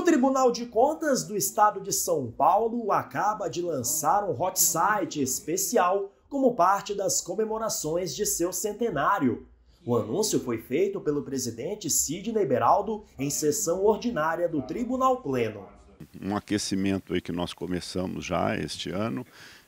O Tribunal de Contas do Estado de São Paulo acaba de lançar um hot site especial como parte das comemorações de seu centenário. O anúncio foi feito pelo presidente Sidney Beraldo em sessão ordinária do Tribunal Pleno. Um aquecimento aí que nós começamos já este ano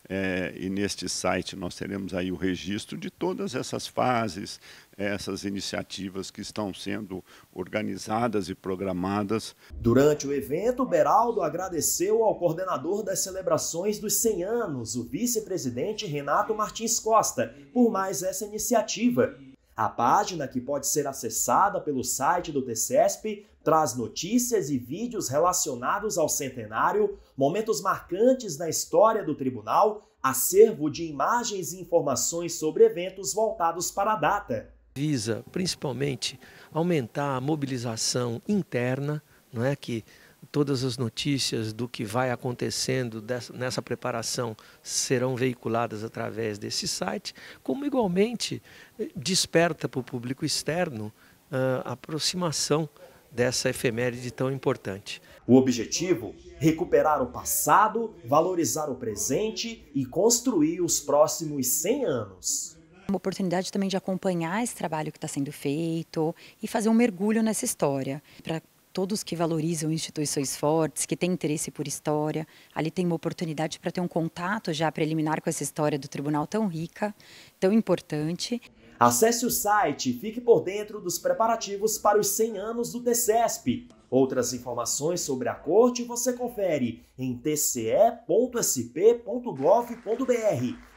é, e neste site nós teremos aí o registro de todas essas fases, é, essas iniciativas que estão sendo organizadas e programadas. Durante o evento, Beraldo agradeceu ao coordenador das celebrações dos 100 anos, o vice-presidente Renato Martins Costa, por mais essa iniciativa a página, que pode ser acessada pelo site do TCESP, traz notícias e vídeos relacionados ao centenário, momentos marcantes na história do tribunal, acervo de imagens e informações sobre eventos voltados para a data. Visa, principalmente, aumentar a mobilização interna, não é que todas as notícias do que vai acontecendo dessa, nessa preparação serão veiculadas através desse site, como igualmente eh, desperta para o público externo ah, a aproximação dessa efeméride tão importante. O objetivo? Recuperar o passado, valorizar o presente e construir os próximos 100 anos. Uma oportunidade também de acompanhar esse trabalho que está sendo feito e fazer um mergulho nessa história, para todos que valorizam instituições fortes, que têm interesse por história, ali tem uma oportunidade para ter um contato já preliminar com essa história do tribunal tão rica, tão importante. Acesse o site e fique por dentro dos preparativos para os 100 anos do TCESP. Outras informações sobre a corte você confere em tce.sp.gov.br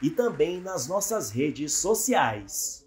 e também nas nossas redes sociais.